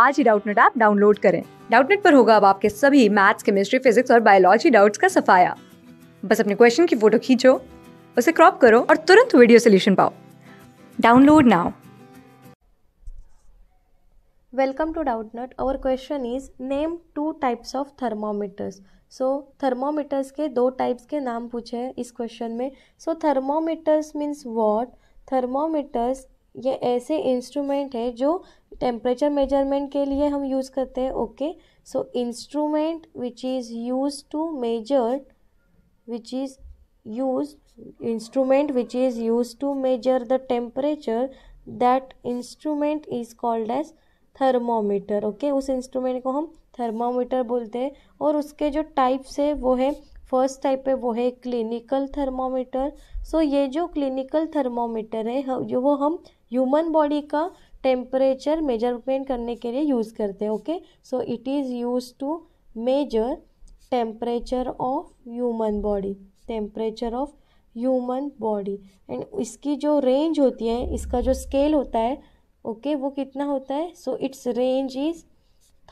आज ही Doubtnut app download करें डाउटनेट पर होगा अब आपके सभी मैथ्स केमिस्ट्री फिजिक्स और बायोलॉजी डाउट्स का सफाया बस अपने क्वेश्चन की फोटो खींचो उसे क्रॉप करो और तुरंत वीडियो सोल्यूशन पाओ download now Welcome to Doubtnut. Our question is name two types of thermometers so thermometers के दो टाइप्स के नाम पूछे हैं इस क्वेश्चन में so thermometers means what thermometers ये ऐसे इंस्ट्रूमेंट है जो टेम्परेचर मेजरमेंट के लिए हम यूज़ करते हैं okay so instrument which is use to measure which is use instrument which is use to measure the temperature that instrument is called as thermometer okay उस इंस्ट्रूमेंट को हम थर्मोमीटर बोलते हैं और उसके जो टाइप्स है वो है फर्स्ट टाइप पे वो है क्लिनिकल थर्मोमीटर सो ये जो क्लिनिकल थर्मोमीटर है जो वो हम ह्यूमन बॉडी का टेम्परेचर मेजरमेंट करने के लिए यूज़ करते हैं okay so it is use to measure temperature of human body temperature of human body and इसकी जो रेंज होती है इसका जो स्केल होता है ओके okay, वो कितना होता है so its range is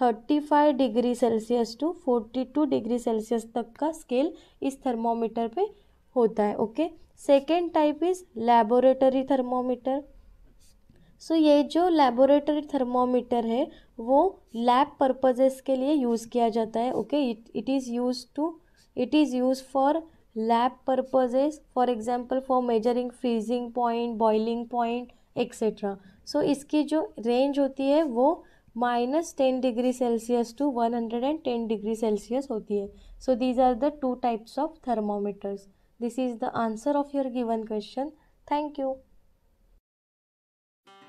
thirty five degree Celsius to forty two degree Celsius तक का स्केल इस थर्मोमीटर पे होता है okay second type is laboratory thermometer so so, ये जो लेबोरेटरी थर्मोमीटर है वो लैब पर्पजेस के लिए यूज़ किया जाता है okay it is use to it is use for lab purposes for example for measuring freezing point boiling point etcetera so इसकी जो रेंज होती है वो minus ten degree Celsius to one hundred and ten degree Celsius होती है so these are the two types of thermometers this is the answer of your given question thank you